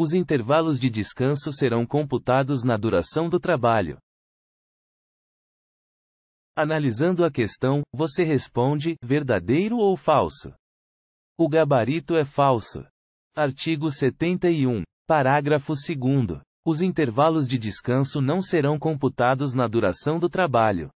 Os intervalos de descanso serão computados na duração do trabalho. Analisando a questão, você responde: verdadeiro ou falso? O gabarito é falso. Artigo 71. Parágrafo 2. Os intervalos de descanso não serão computados na duração do trabalho.